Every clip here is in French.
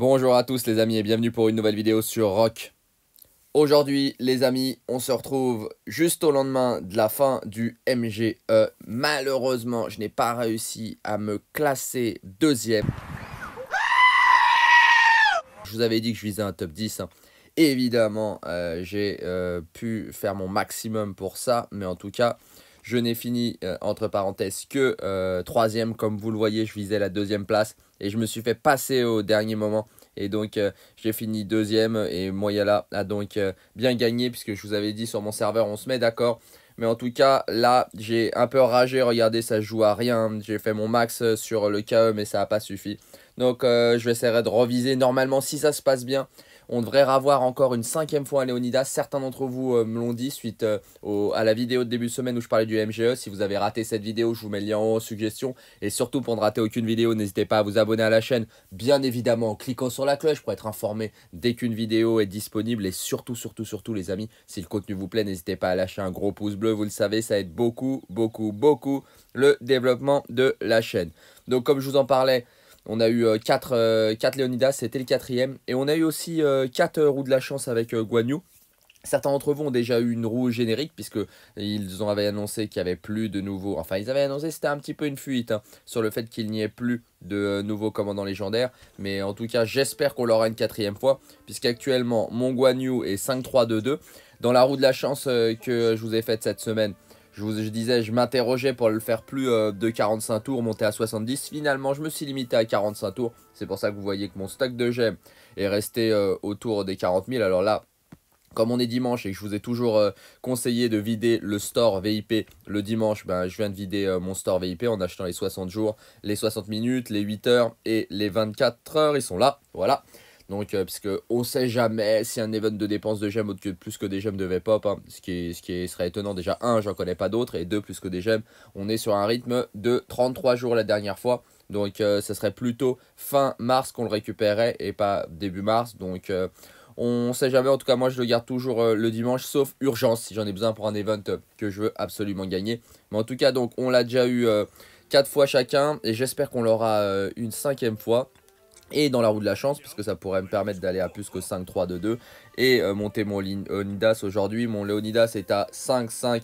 Bonjour à tous les amis et bienvenue pour une nouvelle vidéo sur Rock. Aujourd'hui les amis, on se retrouve juste au lendemain de la fin du MGE. Malheureusement, je n'ai pas réussi à me classer deuxième. Je vous avais dit que je visais un top 10. Hein. Évidemment, euh, j'ai euh, pu faire mon maximum pour ça, mais en tout cas, je n'ai fini, euh, entre parenthèses, que euh, troisième. Comme vous le voyez, je visais la deuxième place et je me suis fait passer au dernier moment. Et donc, euh, j'ai fini deuxième et Moyala a donc bien gagné puisque je vous avais dit sur mon serveur, on se met d'accord. Mais en tout cas, là, j'ai un peu ragé. Regardez, ça joue à rien. J'ai fait mon max sur le KE, mais ça n'a pas suffi. Donc, je vais essayer de reviser. Normalement, si ça se passe bien, on devrait avoir encore une cinquième fois à Leonidas. Certains d'entre vous euh, me l'ont dit suite euh, à la vidéo de début de semaine où je parlais du MGE. Si vous avez raté cette vidéo, je vous mets le lien en suggestion. Et surtout, pour ne rater aucune vidéo, n'hésitez pas à vous abonner à la chaîne, bien évidemment, en cliquant sur la cloche pour être informé dès qu'une vidéo est disponible. Et surtout, surtout, surtout, les amis, si le contenu vous plaît, n'hésitez pas à lâcher un gros pouce bleu. Vous le savez, ça aide beaucoup, beaucoup, beaucoup le développement de la chaîne. Donc, comme je vous en parlais, on a eu 4, euh, euh, Leonidas, c'était le quatrième. Et on a eu aussi 4 euh, roues de la chance avec Guanyu. Certains d'entre vous ont déjà eu une roue générique puisque ils avaient annoncé qu'il n'y avait plus de nouveaux. Enfin, ils avaient annoncé c'était un petit peu une fuite hein, sur le fait qu'il n'y ait plus de nouveaux commandants légendaires. Mais en tout cas, j'espère qu'on l'aura une quatrième fois puisqu'actuellement mon Guanyu est 5-3-2-2. Dans la roue de la chance que je vous ai faite cette semaine, je vous disais, je m'interrogeais pour le faire plus euh, de 45 tours, monter à 70. Finalement, je me suis limité à 45 tours. C'est pour ça que vous voyez que mon stock de gemmes est resté euh, autour des 40 000. Alors là, comme on est dimanche et que je vous ai toujours euh, conseillé de vider le store VIP le dimanche, ben, je viens de vider mon store VIP en achetant les 60 jours, les 60 minutes, les 8 heures et les 24 heures. Ils sont là, voilà. Donc, euh, parce on sait jamais si un event de dépense de gemmes autre plus que des gemmes devait pop, hein. ce, qui, ce qui serait étonnant. Déjà, un, j'en connais pas d'autres, et deux, plus que des gemmes, on est sur un rythme de 33 jours la dernière fois. Donc, ce euh, serait plutôt fin mars qu'on le récupérait et pas début mars. Donc, on euh, on sait jamais. En tout cas, moi, je le garde toujours le dimanche, sauf urgence, si j'en ai besoin pour un event que je veux absolument gagner. Mais en tout cas, donc, on l'a déjà eu 4 fois chacun. Et j'espère qu'on l'aura une cinquième fois et dans la roue de la chance, puisque ça pourrait me permettre d'aller à plus que 5-3-2-2 et monter euh, mon Leonidas aujourd'hui. Mon Leonidas est à 5-5-2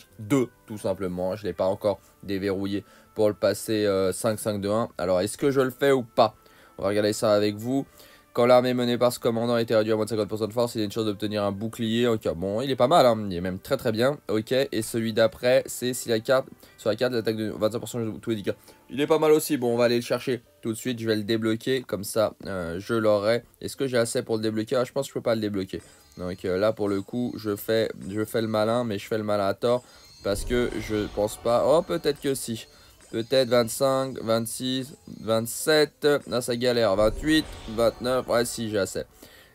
tout simplement. Je ne l'ai pas encore déverrouillé pour le passer 5-5-2-1. Euh, Alors est-ce que je le fais ou pas On va regarder ça avec vous. Quand l'armée menée par ce commandant était réduite à moins de 50% de force, il a une chance d'obtenir un bouclier. bon, il est pas mal, hein. il est même très très bien. Ok, et celui d'après, c'est si la carte, sur la carte, l'attaque de 25% de tous les cas. Il est pas mal aussi, bon, on va aller le chercher tout de suite, je vais le débloquer, comme ça, euh, je l'aurai. Est-ce que j'ai assez pour le débloquer ah, Je pense que je peux pas le débloquer. Donc euh, là, pour le coup, je fais, je fais le malin, mais je fais le malin à tort, parce que je pense pas... Oh, peut-être que si Peut-être 25, 26, 27. non ça galère. 28, 29. Ouais, si, j'ai assez.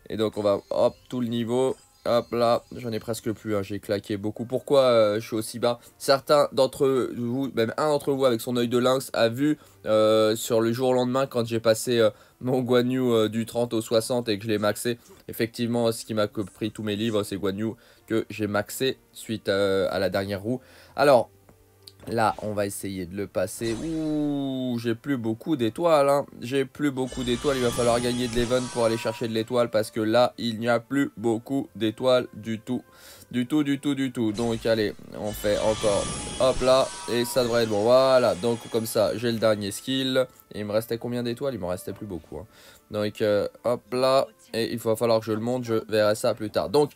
Et donc, on va, hop, tout le niveau. Hop là, j'en ai presque plus, hein. j'ai claqué beaucoup. Pourquoi euh, je suis aussi bas Certains d'entre vous, même un d'entre vous avec son œil de lynx, a vu euh, sur le jour au lendemain quand j'ai passé euh, mon Guanyu du 30 au 60 et que je l'ai maxé. Effectivement, ce qui m'a pris tous mes livres, c'est Guanyu que j'ai maxé suite à la dernière roue. Alors, Là, on va essayer de le passer. Ouh, j'ai plus beaucoup d'étoiles. Hein. J'ai plus beaucoup d'étoiles. Il va falloir gagner de l'event pour aller chercher de l'étoile parce que là, il n'y a plus beaucoup d'étoiles du tout. Du tout, du tout, du tout. Donc, allez, on fait encore. Hop là, et ça devrait être bon. Voilà, donc comme ça, j'ai le dernier skill. il me restait combien d'étoiles Il me restait plus beaucoup. Hein. Donc, euh, hop là, et il va falloir que je le monte. Je verrai ça plus tard. Donc,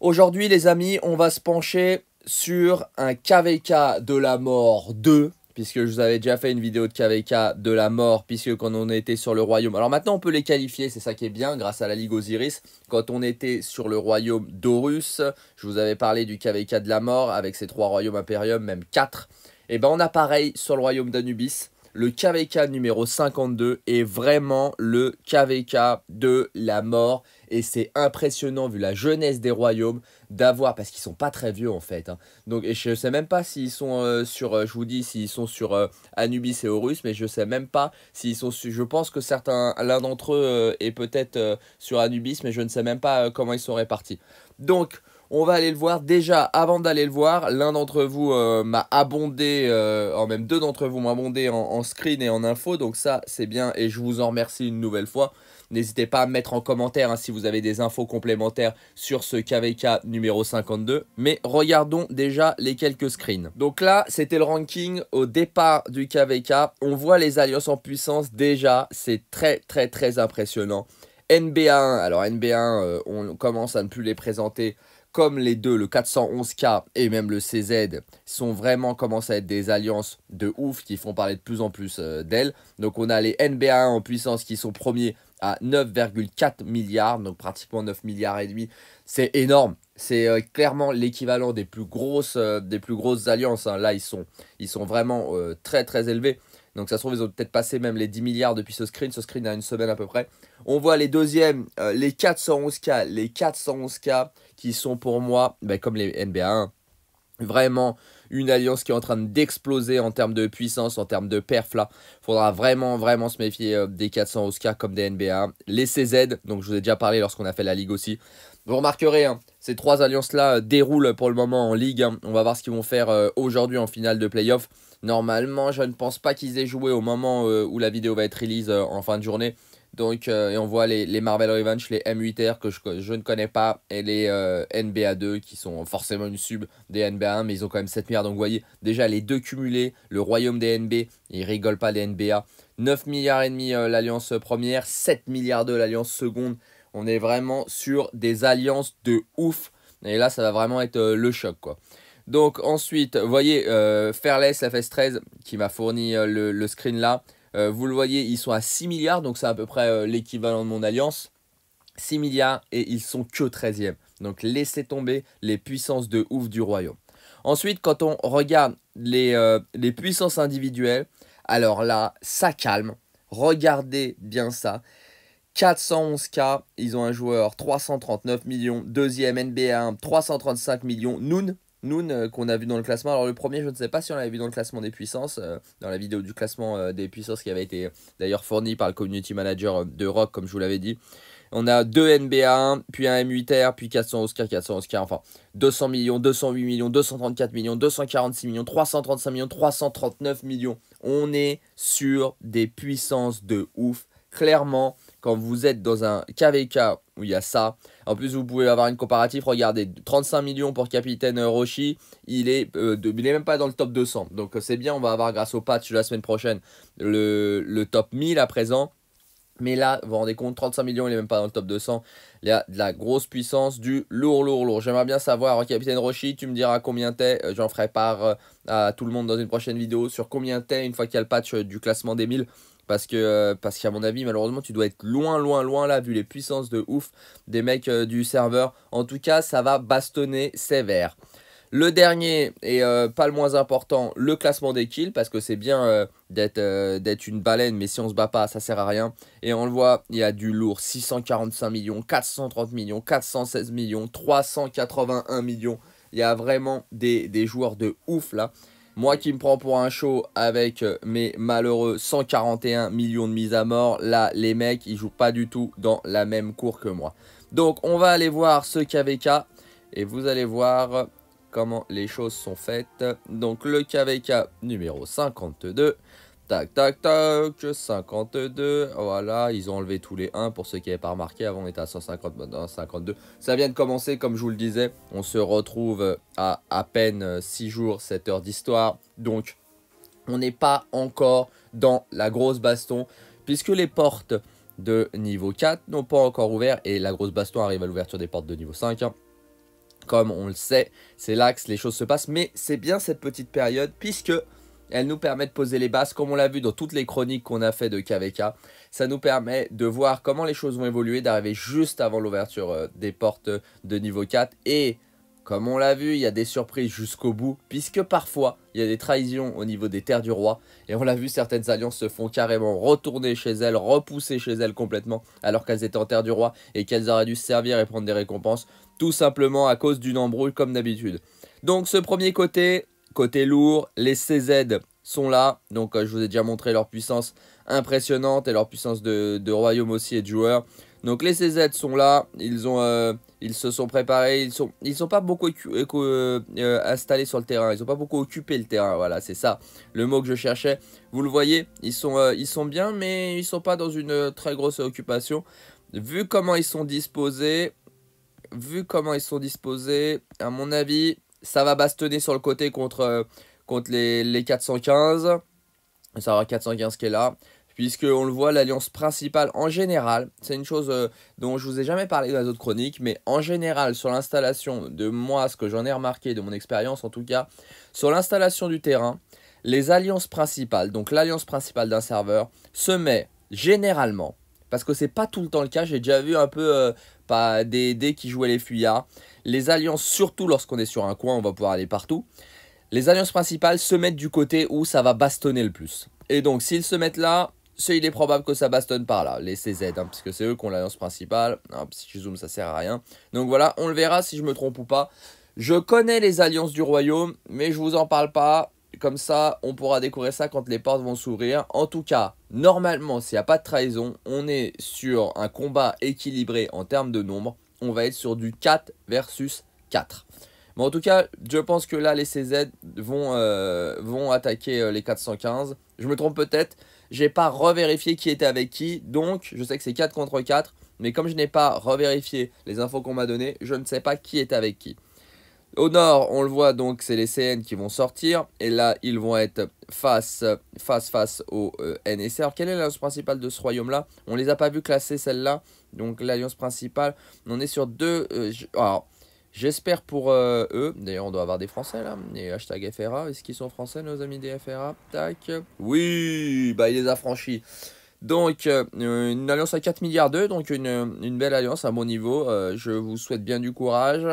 aujourd'hui, les amis, on va se pencher sur un KVK de la mort 2 puisque je vous avais déjà fait une vidéo de KVK de la mort, puisque quand on était sur le royaume... Alors maintenant, on peut les qualifier, c'est ça qui est bien, grâce à la Ligue Osiris. Quand on était sur le royaume d'Horus, je vous avais parlé du KVK de la mort, avec ses trois royaumes impérium, même quatre. Et eh bien on a pareil sur le royaume d'Anubis. Le KVK numéro 52 est vraiment le KVK de la mort. Et c'est impressionnant vu la jeunesse des royaumes d'avoir, parce qu'ils sont pas très vieux en fait. Hein. Donc et je sais même pas s'ils sont euh, sur, euh, je vous dis, s'ils sont sur euh, Anubis et Horus, mais je ne sais même pas s'ils sont sur, je pense que certains, l'un d'entre eux est peut-être sur Anubis, mais je ne sais même pas comment ils sont répartis. Donc, on va aller le voir. Déjà, avant d'aller le voir, l'un d'entre vous m'a abondé, en même deux d'entre vous m'ont abondé en, screen et en info. Donc ça, c'est bien et je vous en remercie une nouvelle fois. N'hésitez pas à mettre en commentaire hein, si vous avez des infos complémentaires sur ce KVK numéro 52. Mais regardons déjà les quelques screens. Donc là, c'était le ranking au départ du KVK. On voit les alliances en puissance déjà. C'est très très très impressionnant. NBA1, alors NBA1, euh, on commence à ne plus les présenter comme les deux, le 411K et même le CZ, sont vraiment commencent à être des alliances de ouf qui font parler de plus en plus euh, d'elles. Donc on a les NBA1 en puissance qui sont premiers à 9,4 milliards, donc pratiquement 9 milliards et demi. C'est énorme. C'est euh, clairement l'équivalent des plus grosses, euh, des plus grosses alliances. Hein. Là, ils sont, ils sont vraiment euh, très très élevés. Donc ça se trouve, ils ont peut-être passé même les 10 milliards depuis ce screen. Ce screen a une semaine à peu près. On voit les deuxièmes, les 411K, les 411K qui sont pour moi, ben, comme les NBA 1, vraiment une alliance qui est en train d'exploser en termes de puissance, en termes de perf là. Faudra vraiment, vraiment se méfier euh, des 400 Oscars comme des NBA. Les CZ, donc je vous ai déjà parlé lorsqu'on a fait la ligue aussi. Vous remarquerez, hein, ces trois alliances-là euh, déroulent pour le moment en ligue. Hein. On va voir ce qu'ils vont faire euh, aujourd'hui en finale de playoff. Normalement, je ne pense pas qu'ils aient joué au moment où la vidéo va être release en fin de journée. Donc, euh, on voit les, Marvel Revenge, les M8R que je, ne connais pas, et les euh, NBA 2 qui sont forcément une sub des NBA 1, mais ils ont quand même 7 milliards. Donc, vous voyez, déjà les deux cumulés, le royaume des NBA, ils rigolent pas les NBA. 9 milliards et demi euh, l'alliance première, 7 milliards de l'alliance seconde. On est vraiment sur des alliances de ouf. Et là, ça va vraiment être le choc, quoi. Donc ensuite, vous voyez, Fairless, FS13, qui m'a fourni le screen là. Euh, vous le voyez, ils sont à 6 milliards, donc c'est à peu près euh, l'équivalent de mon alliance. 6 milliards et ils sont que 13e. Donc laissez tomber les puissances de ouf du royaume. Ensuite, quand on regarde les, euh, les, puissances individuelles, alors là, ça calme. Regardez bien ça. 411K, ils ont un joueur, 339 millions. Deuxième NBA, 335 millions. Noon, euh, qu'on a vu dans le classement. Alors le premier, je ne sais pas si on l'avait vu dans le classement des puissances, euh, dans la vidéo du classement euh, des puissances qui avait été d'ailleurs fournie par le community manager de Rock, comme je vous l'avais dit. On a deux nba puis un M8R, puis 400 Oscar, 400 Oscar, enfin 200 millions, 208 millions, 234 millions, 246 millions, 335 millions, 339 millions. On est sur des puissances de ouf. Clairement, quand vous êtes dans un KVK où il y a ça, en plus vous pouvez avoir une comparatif. regardez, 35 millions pour Capitaine Roshi, il est, euh, est même pas dans le top 200. Donc euh, c'est bien, on va avoir grâce au patch la semaine prochaine le, le top 1000 à présent. Mais là, vous vous rendez compte, 35 millions, il n'est même pas dans le top 200. Il y a de la grosse puissance, du lourd, lourd, lourd. J'aimerais bien savoir, Capitaine Roshi, tu me diras combien t'es. Euh, j'en ferai part à tout le monde dans une prochaine vidéo sur combien t'es une fois qu'il y a le patch du classement des 1000. Parce que euh, parce qu'à mon avis, malheureusement, tu dois être loin, loin, loin là, vu les puissances de ouf des mecs euh, du serveur. En tout cas, ça va bastonner sévère. Le dernier, et euh, pas le moins important, le classement des kills, parce que c'est bien d'être une baleine, mais si on se bat pas, ça sert à rien. Et on le voit, il y a du lourd, 645 millions, 430 millions, 416 millions, 381 millions. Il y a vraiment des, des joueurs de ouf là. Moi qui me prends pour un show avec euh, mes malheureux 141 millions de mises à mort, là les mecs ils jouent pas du tout dans la même cour que moi. Donc on va aller voir ce KVK et vous allez voir comment les choses sont faites. Donc le KVK numéro 52 Tac, tac, tac, 52. Voilà, ils ont enlevé tous les 1 pour ceux qui n'avaient pas remarqué. Avant, on était à 150, maintenant 52. Ça vient de commencer, comme je vous le disais. On se retrouve à à peine 6 jours, 7 heures d'histoire. Donc, on n'est pas encore dans la grosse baston, puisque les portes de niveau 4 n'ont pas encore ouvert. Et la grosse baston arrive à l'ouverture des portes de niveau 5. Hein. comme on le sait, c'est là que les choses se passent. Mais c'est bien cette petite période puisque elle nous permet de poser les bases, comme on l'a vu dans toutes les chroniques qu'on a fait de KVK. Ça nous permet de voir comment les choses vont évoluer, d'arriver juste avant l'ouverture euh, des portes de niveau 4. Et comme on l'a vu, il y a des surprises jusqu'au bout, puisque parfois il y a des trahisons au niveau des terres du roi. Et on l'a vu, certaines alliances se font carrément retourner chez elles, repousser chez elles complètement, alors qu'elles étaient en terre du roi et qu'elles auraient dû servir et prendre des récompenses, tout simplement à cause d'une embrouille comme d'habitude. Donc ce premier côté, Côté lourd, les CZ sont là. Donc, euh, je vous ai déjà montré leur puissance impressionnante et leur puissance de, royaume aussi et de joueurs. Donc, les CZ sont là. Ils, ont, euh, ils se sont préparés. Ils ne sont, ils sont pas beaucoup euh, installés sur le terrain. Ils n'ont pas beaucoup occupé le terrain. Voilà, c'est ça le mot que je cherchais. Vous le voyez, ils sont, ils sont bien, mais ils ne sont pas dans une très grosse occupation. Vu comment ils sont disposés, vu comment ils sont disposés, à mon avis, ça va bastonner sur le côté contre, euh, contre les, 415. Ça va 415 qui est là puisque on le voit, l'alliance principale en général, c'est une chose euh, dont je vous ai jamais parlé dans les autres chroniques, mais en général sur l'installation de moi, ce que j'en ai remarqué de mon expérience en tout cas, sur l'installation du terrain, les alliances principales, donc l'alliance principale d'un serveur, se met généralement, parce que c'est pas tout le temps le cas, j'ai déjà vu un peu euh, pas des dés qui jouaient les fuyards, les alliances, surtout lorsqu'on est sur un coin, on va pouvoir aller partout. Les alliances principales se mettent du côté où ça va bastonner le plus. Et donc, s'ils se mettent là, il est probable que ça bastonne par là, les CZ, hein, puisque c'est eux qui ont l'alliance principale. Si je zoomes, ça sert à rien. Donc voilà, on le verra si je me trompe ou pas. Je connais les alliances du royaume, mais je vous en parle pas. Comme ça, on pourra découvrir ça quand les portes vont s'ouvrir. En tout cas, normalement, s'il n'y a pas de trahison, on est sur un combat équilibré en termes de nombre on va être sur du 4 versus 4. Mais en tout cas, je pense que là, les CZ vont, euh, vont attaquer euh, les 415. Je me trompe peut-être. J'ai pas revérifié qui était avec qui. Donc, je sais que c'est 4 contre 4. Mais comme je n'ai pas revérifié les infos qu'on m'a données, je ne sais pas qui est avec qui. Au nord, on le voit donc, c'est les CN qui vont sortir. Et là, ils vont être face, face, face au euh, NSR. quelle est l'alliance principale de ce royaume-là On les a pas vu classer celle-là. Donc, l'alliance principale, on est sur deux... Euh, alors, j'espère pour euh, eux... D'ailleurs, on doit avoir des Français, là. Et hashtag FRA. Est-ce qu'ils sont Français, nos amis des FRA Tac. Oui Bah, il les a franchis. Donc, une alliance à 4 milliards deux. donc une, belle alliance à mon niveau. je vous souhaite bien du courage.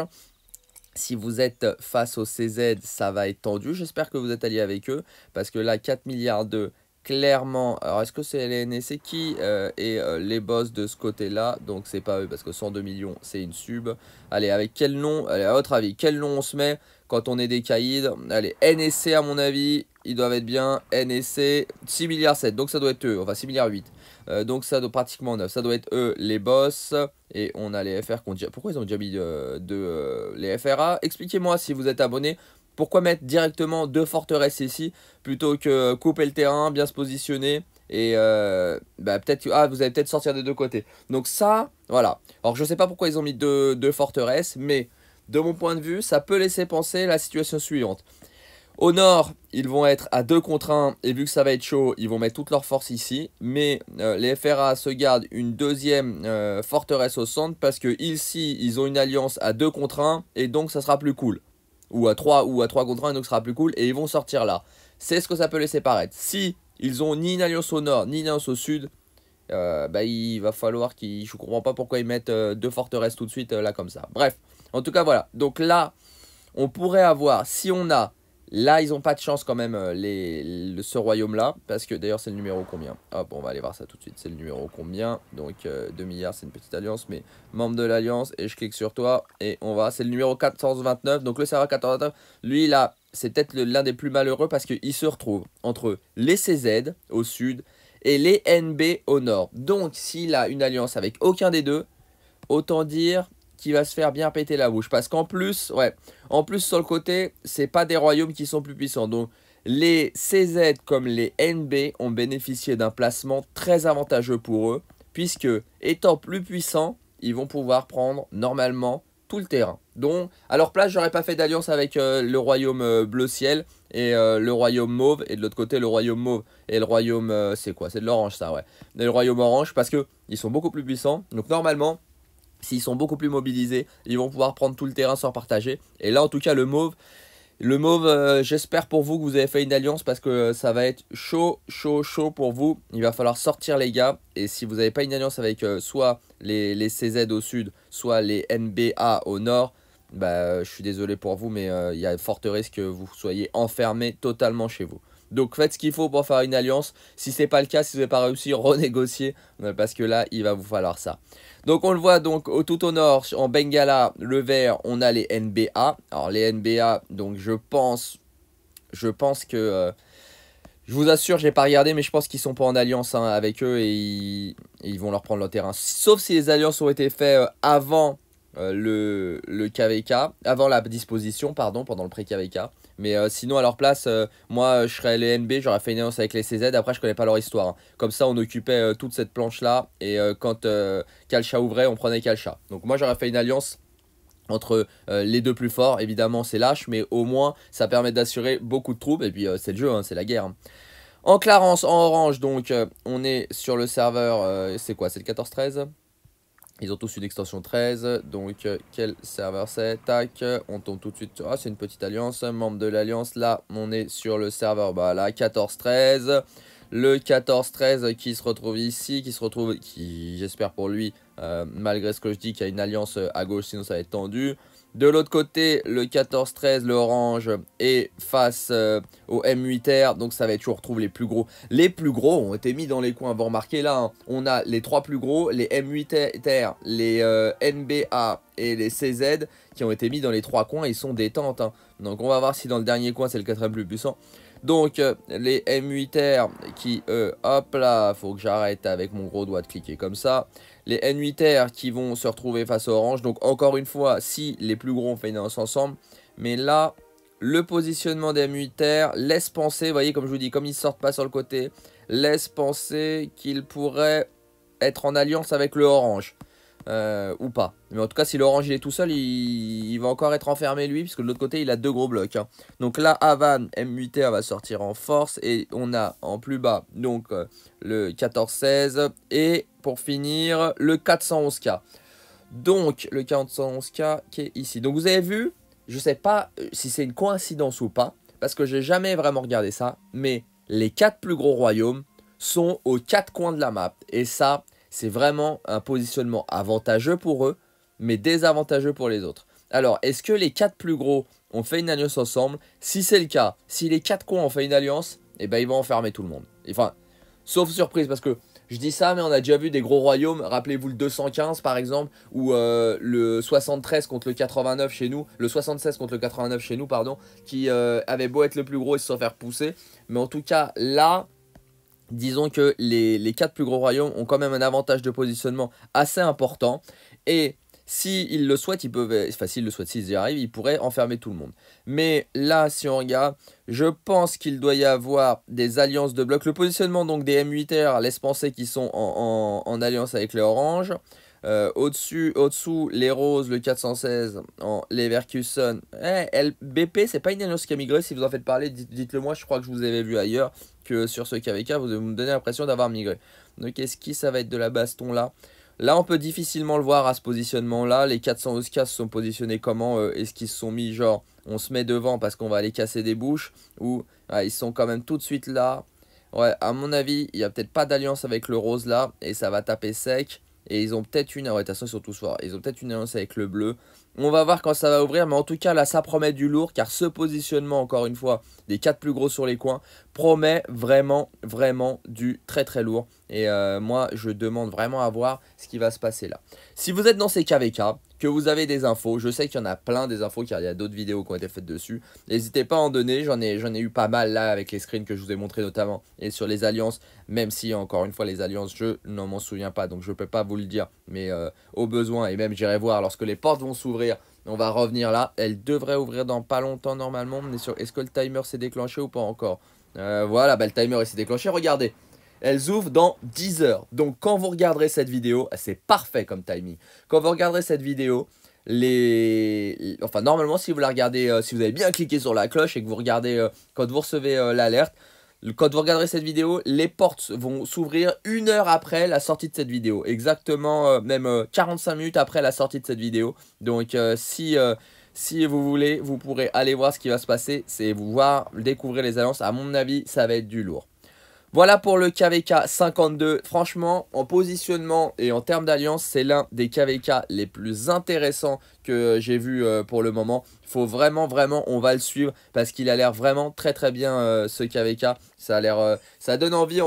Si vous êtes face au CZ, ça va être tendu. J'espère que vous êtes allé avec eux parce que là, 4 milliards de clairement. Alors, est-ce que c'est les NSC qui euh, et euh, les boss de ce côté-là Donc, c'est pas eux parce que 102 millions, c'est une sub. Allez, avec quel nom Allez, à votre avis, quel nom on se met quand on est des caïds Allez, NSC à mon avis, ils doivent être bien. NSC, 6 milliards 7, donc ça doit être eux. Enfin, 6 milliards 8. Euh, donc, ça doit pratiquement 9. Ça doit être eux, les boss. Et on a les FR qu'on Pourquoi ils ont déjà mis les FRA Expliquez-moi si vous êtes abonné pourquoi mettre directement deux forteresses ici plutôt que couper le terrain, bien se positionner et euh, bah, peut-être ah, vous allez peut-être sortir des deux côtés. Donc ça, voilà. Alors je ne sais pas pourquoi ils ont mis deux, forteresses, mais de mon point de vue, ça peut laisser penser la situation suivante. Au nord, ils vont être à deux contre 1 et vu que ça va être chaud, ils vont mettre toute leur force ici. Mais euh, les FRA se gardent une deuxième euh, forteresse au centre parce que ici, ils ont une alliance à deux contre 1 et donc ça sera plus cool ou à 3 ou à contre 1, donc ce sera plus cool, et ils vont sortir là. C'est ce que ça peut laisser paraître. Si ils ont ni une alliance au nord, ni une alliance au sud, euh, bah, il va falloir qu'ils... Je comprends pas pourquoi ils mettent euh, deux forteresses tout de suite euh, là comme ça. Bref, en tout cas voilà. Donc là, on pourrait avoir, si on a Là, ils n'ont pas de chance quand même, euh, ce royaume-là, parce que d'ailleurs, c'est le numéro combien Hop, on va aller voir ça tout de suite. C'est le numéro combien Donc, 2 euh, milliards, c'est une petite alliance, mais membre de l'alliance, et je clique sur toi, et on va. C'est le numéro 1429, donc le serveur 1429, lui, là, c'est peut-être l'un des plus malheureux parce qu'il se retrouve entre les CZ au sud et les NB au nord. Donc, s'il a une alliance avec aucun des deux, autant dire qui va se faire bien péter la bouche. Parce qu'en plus, ouais, en plus sur le côté, c'est pas des royaumes qui sont plus puissants. Donc les CZ comme les NB ont bénéficié d'un placement très avantageux pour eux, puisque étant plus puissants, ils vont pouvoir prendre normalement tout le terrain. Donc à leur place, j'aurais pas fait d'alliance avec euh, le royaume euh, bleu ciel et euh, le royaume mauve, et de l'autre côté le royaume mauve et le royaume c'est quoi C'est de l'orange ça ouais. mais le royaume orange parce que ils sont beaucoup plus puissants. Donc normalement S'ils sont beaucoup plus mobilisés, ils vont pouvoir prendre tout le terrain sans partager. Et là, en tout cas, le mauve, le mauve, euh, j'espère pour vous que vous avez fait une alliance parce que ça va être chaud, chaud, chaud pour vous. Il va falloir sortir les gars. Et si vous n'avez pas une alliance avec euh, soit les, les, CZ au sud, soit les NBA au nord, bah, je suis désolé pour vous, mais euh, il y a fort risque que vous soyez enfermés totalement chez vous. Donc faites ce qu'il faut pour faire une alliance. Si ce n'est pas le cas, si vous n'avez pas réussi, renégocier euh, Parce que là, il va vous falloir ça. Donc on le voit donc au tout au nord, en Bengala, le vert, on a les NBA. Alors les NBA, donc je pense. Je pense que. Euh, je vous assure, je n'ai pas regardé, mais je pense qu'ils ne sont pas en alliance hein, avec eux et ils, vont leur prendre le terrain. Sauf si les alliances ont été faites euh, avant le, le KVK, avant la disposition, pardon, pendant le pré-KVK. Mais euh, sinon, à leur place, euh, moi, euh, je serais les NB, j'aurais fait une alliance avec les CZ. Après, je connais pas leur histoire. Hein. Comme ça, on occupait toute cette planche-là. Et quand Kalcha ouvrait, on prenait Kalcha. Donc, moi, j'aurais fait une alliance entre les deux plus forts. Évidemment, c'est lâche, mais au moins, ça permet d'assurer beaucoup de troupes. Et puis, c'est le jeu, hein, c'est la guerre. Hein. En Clarence, en Orange, donc, on est sur le serveur. c'est quoi C'est le 14-13 ils ont tous une extension 13, donc euh, quel serveur c'est Tac, on tombe tout de suite ah, c'est une petite alliance, membre de l'alliance. Là, on est sur le serveur, bah là, 14-13. Le 14-13 qui se retrouve ici, qui se retrouve, qui, j'espère pour lui, euh, malgré ce que je dis, qu'il y a une alliance euh, à gauche, sinon ça va être tendu. De l'autre côté, le 14-13, l'orange, et face euh, au M8R, donc ça va être, on retrouve les plus gros. Les plus gros ont été mis dans les coins, vous remarquez là, hein. on a les trois plus gros, les M8R, les euh, NBA et les CZ, qui ont été mis dans les trois coins, ils sont détentes. Hein. Donc on va voir si dans le dernier coin, c'est le quatrième plus puissant. Donc euh, les M8R qui, hop là, faut que j'arrête avec mon gros doigt de cliquer comme ça les n qui vont se retrouver face à Orange. Donc encore une fois, si les plus gros ont une ensemble, mais là, le positionnement des n laisse penser, vous voyez comme je vous dis, comme ils ne sortent pas sur le côté, laisse penser qu'ils pourraient être en alliance avec le Orange. Euh, ou pas. Mais en tout cas, si l'orange il est tout seul, il, va encore être enfermé lui, puisque de l'autre côté, il a deux gros blocs. Hein. Donc là, Havane, m 8 va sortir en force, et on a en plus bas, donc euh, le 14-16, et pour finir, le 411K. Donc, le 411K qui est ici. Donc vous avez vu, je sais pas euh, si c'est une coïncidence ou pas, parce que j'ai jamais vraiment regardé ça, mais les quatre plus gros royaumes sont aux quatre coins de la map. Et ça, c'est vraiment un positionnement avantageux pour eux, mais désavantageux pour les autres. Alors, est-ce que les quatre plus gros ont fait une alliance ensemble Si c'est le cas, si les quatre cons ont fait une alliance, eh ben, ils vont enfermer tout le monde. Enfin, sauf surprise, parce que je dis ça, mais on a déjà vu des gros royaumes. Rappelez-vous le 215 par exemple, ou euh, le 73 contre le 89 chez nous, le 76 contre le 89 chez nous, pardon, qui euh, avait beau être le plus gros, ils se sont faire pousser. Mais en tout cas, là, disons que les, les, quatre plus gros royaumes ont quand même un avantage de positionnement assez important. Et s'ils le souhaitent, ils peuvent, enfin s'ils le souhaitent, s'ils y arrivent, ils pourraient enfermer tout le monde. Mais là, si on regarde, je pense qu'il doit y avoir des alliances de blocs. Le positionnement donc des M8R laisse penser qu'ils sont en alliance avec les oranges. Euh, au-dessus, au-dessous, les roses, le 416 en Leverkusen. Eh, BP, c'est pas une alliance qui a migré. Si vous en faites parler, dites-le moi. Je crois que je vous avais vu ailleurs que sur ce KVK, vous me donnez l'impression d'avoir migré. Donc, est-ce qui ça va être de la baston là Là, on peut difficilement le voir à ce positionnement-là. Les 400 cas sont positionnés comment euh, Est-ce qu'ils se sont mis genre on se met devant parce qu'on va aller casser des bouches Ou ah, ils sont quand même tout de suite là Ouais, à mon avis, il n'y a peut-être pas d'alliance avec le rose là et ça va taper sec. Et ils ont peut-être une. arrêtation ah surtout soir. ils Ils ont peut-être une alliance avec le bleu on va voir quand ça va ouvrir, mais en tout cas là ça promet du lourd car ce positionnement encore une fois des 4 plus gros sur les coins promet vraiment vraiment du très très lourd. Et euh, moi je demande vraiment à voir ce qui va se passer là. Si vous êtes dans ces KVK, que vous avez des infos, je sais qu'il y en a plein des infos car il y a d'autres vidéos qui ont été faites dessus. N'hésitez pas à en donner, j'en ai, ai eu pas mal là avec les screens que je vous ai montré notamment et sur les alliances, même si encore une fois les alliances je n'en m'en souviens pas donc je ne peux pas vous le dire mais euh, au besoin et même j'irai voir lorsque les portes vont s'ouvrir on va revenir là. Elle devrait ouvrir dans pas longtemps normalement. On est sur. Est-ce que le timer s'est déclenché ou pas encore euh, Voilà, bah, le timer s'est déclenché. Regardez. Elles ouvrent dans 10 heures. Donc quand vous regarderez cette vidéo, c'est parfait comme timing. Quand vous regarderez cette vidéo, les enfin normalement si vous la regardez euh, si vous avez bien cliqué sur la cloche et que vous regardez euh, quand vous recevez l'alerte, quand vous regarderez cette vidéo, les portes vont s'ouvrir une heure après la sortie de cette vidéo. Exactement, euh, même 45 euh, minutes après la sortie de cette vidéo. Donc euh, si, si vous voulez, vous pourrez aller voir ce qui va se passer. C'est vous voir, découvrir les annonces. À mon avis, ça va être du lourd. Voilà pour le KVK 52. Franchement, en positionnement et en termes d'alliance, c'est l'un des KVK les plus intéressants que j'ai vu euh, pour le moment. Il faut vraiment, vraiment, on va le suivre parce qu'il a l'air vraiment très, très bien euh, ce KVK. Ça a l'air, euh, ça donne envie.